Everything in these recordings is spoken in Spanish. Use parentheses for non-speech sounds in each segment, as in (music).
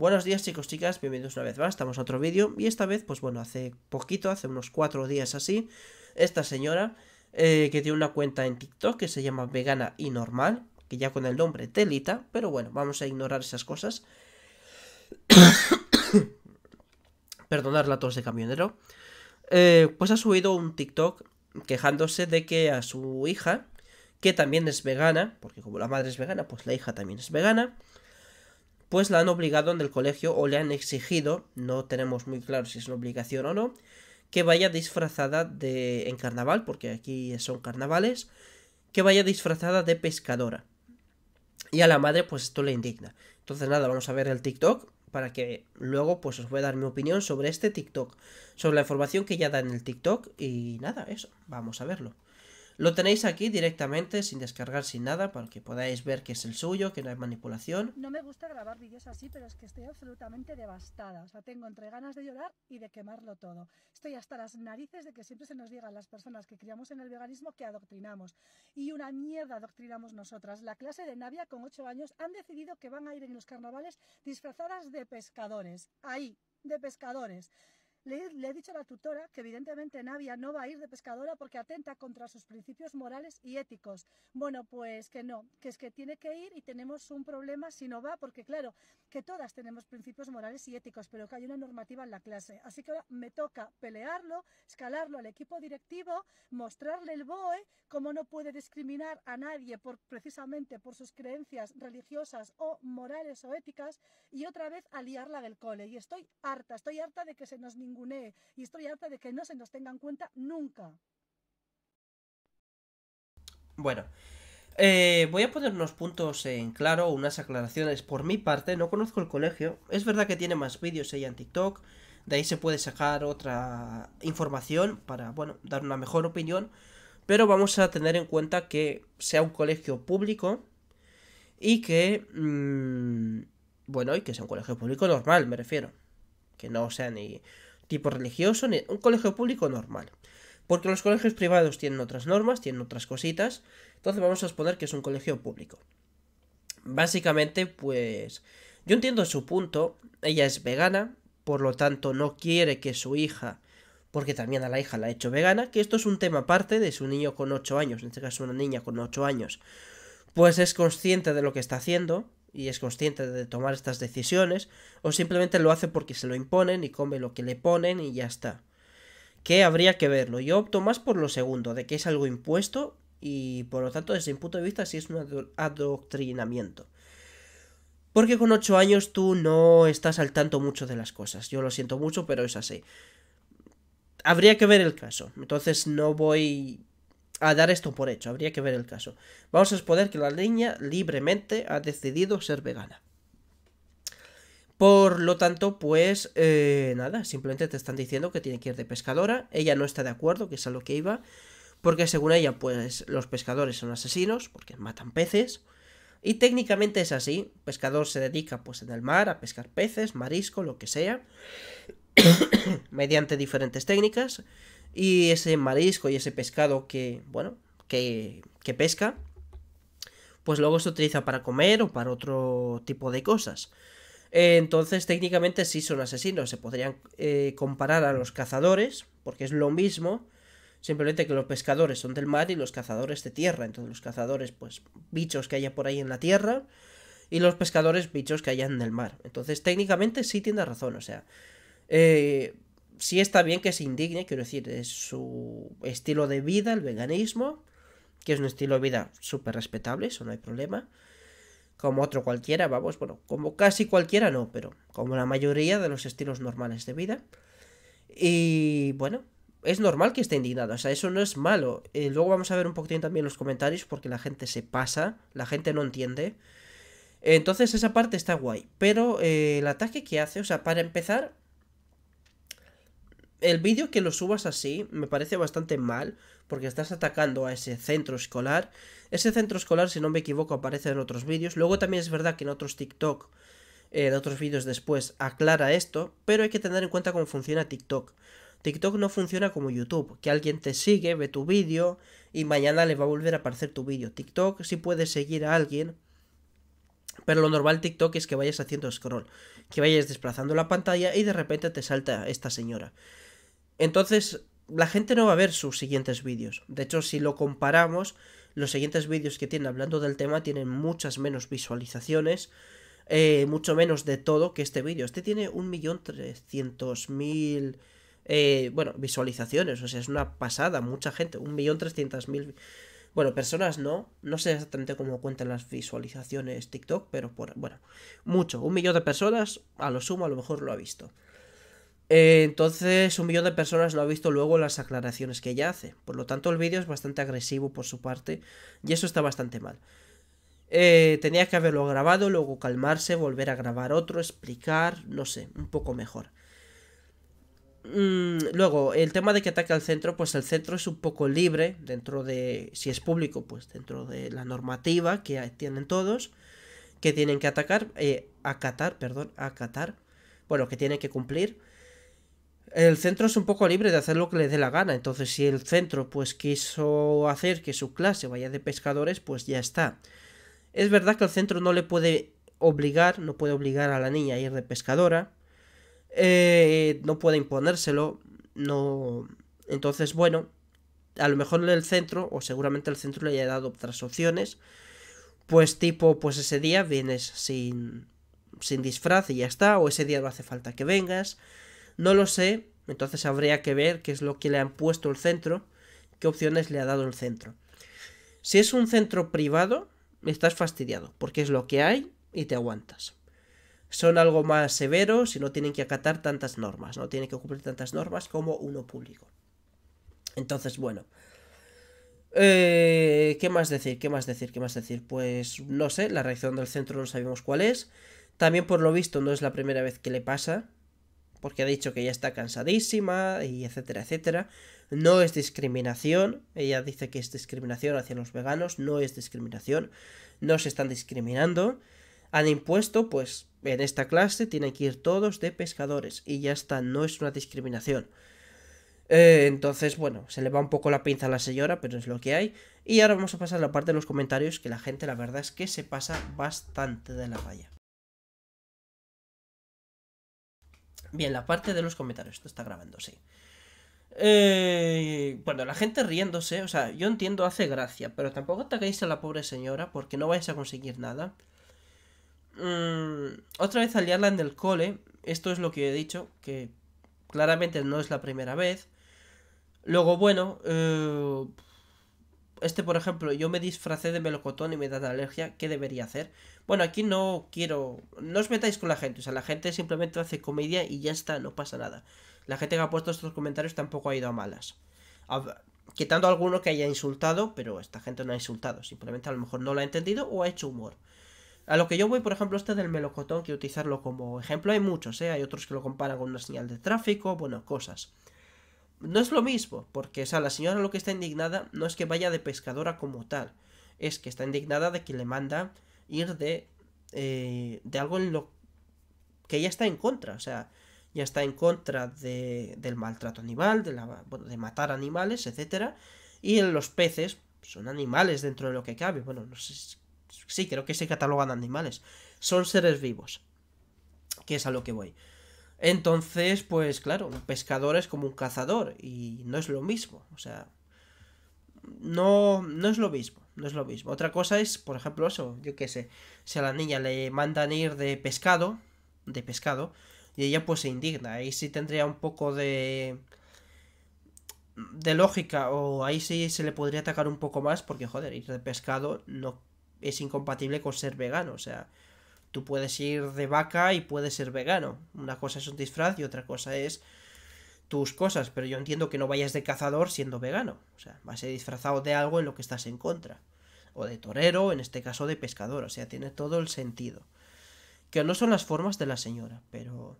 Buenos días chicos, chicas, bienvenidos una vez más, estamos a otro vídeo y esta vez, pues bueno, hace poquito, hace unos cuatro días así, esta señora eh, que tiene una cuenta en TikTok que se llama Vegana y Normal, que ya con el nombre telita, pero bueno, vamos a ignorar esas cosas. (coughs) Perdonar la tos de camionero. Eh, pues ha subido un TikTok quejándose de que a su hija, que también es vegana, porque como la madre es vegana, pues la hija también es vegana, pues la han obligado en el colegio o le han exigido, no tenemos muy claro si es una obligación o no, que vaya disfrazada de en carnaval, porque aquí son carnavales, que vaya disfrazada de pescadora. Y a la madre pues esto le indigna. Entonces nada, vamos a ver el TikTok para que luego pues os voy a dar mi opinión sobre este TikTok, sobre la información que ya da en el TikTok y nada, eso, vamos a verlo. Lo tenéis aquí directamente, sin descargar, sin nada, para que podáis ver que es el suyo, que no hay manipulación. No me gusta grabar vídeos así, pero es que estoy absolutamente devastada. O sea, tengo entre ganas de llorar y de quemarlo todo. Estoy hasta las narices de que siempre se nos digan las personas que criamos en el veganismo que adoctrinamos. Y una mierda adoctrinamos nosotras. La clase de Navia, con ocho años, han decidido que van a ir en los carnavales disfrazadas de pescadores. Ahí, de pescadores. Le, he dicho a la tutora que evidentemente Navia no va a ir de pescadora porque atenta contra sus principios morales y éticos. Bueno, pues que no, que es que tiene que ir y tenemos un problema si no va, porque claro, que todas tenemos principios morales y éticos, pero que hay una normativa en la clase. Así que ahora me toca pelearlo, escalarlo al equipo directivo, mostrarle el BOE, cómo no puede discriminar a nadie precisamente por sus creencias religiosas o morales o éticas, y otra vez aliarla del cole. Y estoy harta, estoy harta de que se nos y estoy harta de que no se nos tenga en cuenta nunca. Bueno, eh, voy a poner unos puntos en claro, unas aclaraciones por mi parte, no conozco el colegio, es verdad que tiene más vídeos ella en TikTok, de ahí se puede sacar otra información para, bueno, dar una mejor opinión, pero vamos a tener en cuenta que sea un colegio público y que, mm, bueno, y que sea un colegio público normal, me refiero, que no sea ni tipo religioso, ni un colegio público normal. Porque los colegios privados tienen otras normas, tienen otras cositas. Entonces vamos a exponer que es un colegio público. Básicamente, pues yo entiendo su punto. Ella es vegana, por lo tanto no quiere que su hija, porque también a la hija la ha hecho vegana, que esto es un tema aparte de su niño con 8 años, en este caso una niña con 8 años, pues es consciente de lo que está haciendo, y es consciente de tomar estas decisiones, o simplemente lo hace porque se lo imponen y come lo que le ponen y ya está. Que habría que verlo. Yo opto más por lo segundo, de que es algo impuesto y por lo tanto desde mi punto de vista sí es un adoctrinamiento. Porque con 8 años tú no estás al tanto mucho de las cosas. Yo lo siento mucho, pero es así. Habría que ver el caso. Entonces no voy a dar esto por hecho, habría que ver el caso. Vamos a suponer que la niña libremente ha decidido ser vegana. Por lo tanto, pues eh, nada, simplemente te están diciendo que tiene que ir de pescadora, ella no está de acuerdo, que es a lo que iba, porque según ella, pues los pescadores son asesinos, porque matan peces, y técnicamente es así, pescador se dedica pues en el mar a pescar peces, marisco, lo que sea, (coughs) mediante diferentes técnicas, y ese marisco y ese pescado que, bueno, que, que pesca, pues luego se utiliza para comer o para otro tipo de cosas. Entonces, técnicamente sí son asesinos, se podrían eh, comparar a los cazadores, porque es lo mismo, simplemente que los pescadores son del mar y los cazadores de tierra. Entonces, los cazadores, pues, bichos que haya por ahí en la tierra, y los pescadores, bichos que haya en el mar. Entonces, técnicamente sí tiene razón, o sea, eh, si está bien que se indigne, quiero decir, es su estilo de vida, el veganismo, que es un estilo de vida súper respetable, eso no hay problema. Como otro cualquiera, vamos, bueno, como casi cualquiera no, pero como la mayoría de los estilos normales de vida. Y bueno, es normal que esté indignado, o sea, eso no es malo. Eh, luego vamos a ver un poquitín también los comentarios porque la gente se pasa, la gente no entiende. Entonces esa parte está guay, pero eh, el ataque que hace, o sea, para empezar, el vídeo que lo subas así me parece bastante mal, porque estás atacando a ese centro escolar. Ese centro escolar, si no me equivoco, aparece en otros vídeos. Luego también es verdad que en otros TikTok, eh, en otros vídeos después, aclara esto, pero hay que tener en cuenta cómo funciona TikTok. TikTok no funciona como YouTube, que alguien te sigue, ve tu vídeo y mañana le va a volver a aparecer tu vídeo. TikTok sí puede seguir a alguien, pero lo normal TikTok es que vayas haciendo scroll, que vayas desplazando la pantalla y de repente te salta esta señora. Entonces, la gente no va a ver sus siguientes vídeos. De hecho, si lo comparamos, los siguientes vídeos que tiene hablando del tema tienen muchas menos visualizaciones, eh, mucho menos de todo que este vídeo. Este tiene 1.300.000 eh, bueno, visualizaciones, o sea, es una pasada, mucha gente, 1.300.000... Bueno, personas no, no sé exactamente cómo cuentan las visualizaciones TikTok, pero por, bueno, mucho, un millón de personas a lo sumo a lo mejor lo ha visto. Eh, entonces, un millón de personas lo ha visto luego las aclaraciones que ella hace. Por lo tanto, el vídeo es bastante agresivo por su parte y eso está bastante mal. Eh, tenía que haberlo grabado, luego calmarse, volver a grabar otro, explicar, no sé, un poco mejor. Mm, luego, el tema de que ataque al centro, pues el centro es un poco libre dentro de, si es público, pues dentro de la normativa que tienen todos, que tienen que atacar, eh, acatar, perdón, acatar, bueno, que tienen que cumplir el centro es un poco libre de hacer lo que le dé la gana, entonces si el centro pues quiso hacer que su clase vaya de pescadores, pues ya está. Es verdad que el centro no le puede obligar, no puede obligar a la niña a ir de pescadora, eh, no puede imponérselo, no... Entonces, bueno, a lo mejor el centro, o seguramente el centro le haya dado otras opciones, pues tipo, pues ese día vienes sin, sin disfraz y ya está, o ese día no hace falta que vengas, no lo sé, entonces habría que ver qué es lo que le han puesto el centro, qué opciones le ha dado el centro. Si es un centro privado, estás fastidiado, porque es lo que hay y te aguantas. Son algo más severos y no tienen que acatar tantas normas, no tienen que cumplir tantas normas como uno público. Entonces, bueno. Eh, ¿Qué más decir? ¿Qué más decir? ¿Qué más decir? Pues no sé, la reacción del centro no sabemos cuál es. También por lo visto no es la primera vez que le pasa porque ha dicho que ya está cansadísima y etcétera, etcétera. No es discriminación, ella dice que es discriminación hacia los veganos, no es discriminación, no se están discriminando. Han impuesto, pues en esta clase tienen que ir todos de pescadores y ya está, no es una discriminación. Eh, entonces, bueno, se le va un poco la pinza a la señora, pero es lo que hay. Y ahora vamos a pasar a la parte de los comentarios, que la gente la verdad es que se pasa bastante de la raya. Bien, la parte de los comentarios. Esto está grabando, sí. Eh, bueno, la gente riéndose, o sea, yo entiendo, hace gracia, pero tampoco atacáis a la pobre señora porque no vais a conseguir nada. Mm, otra vez aliarla en el cole, esto es lo que he dicho, que claramente no es la primera vez. Luego, bueno, eh, este, por ejemplo, yo me disfracé de melocotón y me da alergia, ¿qué debería hacer? Bueno, aquí no quiero. No os metáis con la gente, o sea, la gente simplemente hace comedia y ya está, no pasa nada. La gente que ha puesto estos comentarios tampoco ha ido a malas. Quitando a alguno que haya insultado, pero esta gente no ha insultado, simplemente a lo mejor no lo ha entendido o ha hecho humor. A lo que yo voy, por ejemplo, este del melocotón, quiero utilizarlo como ejemplo, hay muchos, ¿eh? Hay otros que lo comparan con una señal de tráfico, bueno, cosas no es lo mismo, porque, la señora lo que está indignada no es que vaya de pescadora como tal, es que está indignada de que le manda ir de, eh, de algo en lo que ella está en contra, o sea, ya está en contra de, del maltrato animal, de, bueno, de matar animales, etc. Y los peces son animales dentro de lo que cabe, bueno, sí, creo que se catalogan animales, son seres vivos, que es a lo que voy. Entonces, pues claro, un pescador es como un cazador y no es lo mismo. O sea, no, no es lo mismo, no es lo mismo. Otra cosa es, por ejemplo, eso, yo qué sé, si a la niña le mandan ir de pescado, de pescado, y ella pues se indigna, ahí sí tendría un poco de de lógica o ahí sí se le podría atacar un poco más porque joder, ir de pescado no es incompatible con ser vegano, o sea, tú puedes ir de vaca y puedes ser vegano. Una cosa es un disfraz y otra cosa es tus cosas, pero yo entiendo que no vayas de cazador siendo vegano. O sea, vas a ser disfrazado de algo en lo que estás en contra. O de torero, en este caso de pescador. O sea, tiene todo el sentido. Que no son las formas de la señora, pero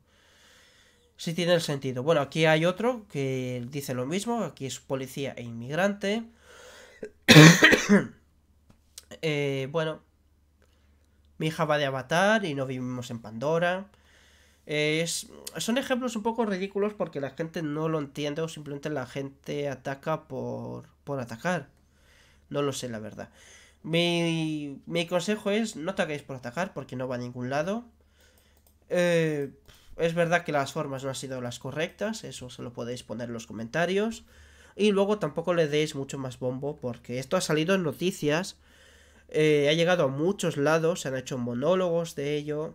sí tiene el sentido. Bueno, aquí hay otro que dice lo mismo. Aquí es policía e inmigrante. (coughs) Eh, bueno, mi hija va de Avatar y no vivimos en Pandora. son ejemplos un poco ridículos porque la gente no lo entiende o simplemente la gente ataca por, atacar. No lo sé, la verdad. Mi, consejo es no ataquéis por atacar porque no va a ningún lado. Eh, es verdad que las formas no han sido las correctas, eso se lo podéis poner en los comentarios. Y luego tampoco le deis mucho más bombo porque esto ha salido en noticias eh, ha llegado a muchos lados, se han hecho monólogos de ello.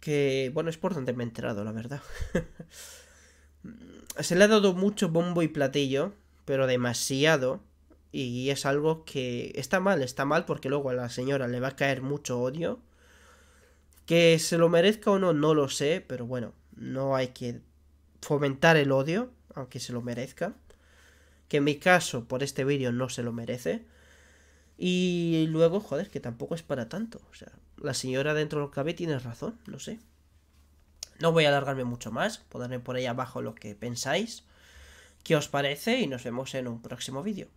Que, bueno, es por donde me he enterado, la verdad. (laughs) se le ha dado mucho bombo y platillo, pero demasiado. Y es algo que está mal, está mal porque luego a la señora le va a caer mucho odio. Que se lo merezca o no, no lo sé, pero bueno, no hay que fomentar el odio, aunque se lo merezca. Que en mi caso, por este vídeo, no se lo merece. Y luego, joder, que tampoco es para tanto. O sea, la señora dentro del cabe tiene razón, no sé. No voy a alargarme mucho más, ponerme por ahí abajo lo que pensáis, qué os parece y nos vemos en un próximo vídeo.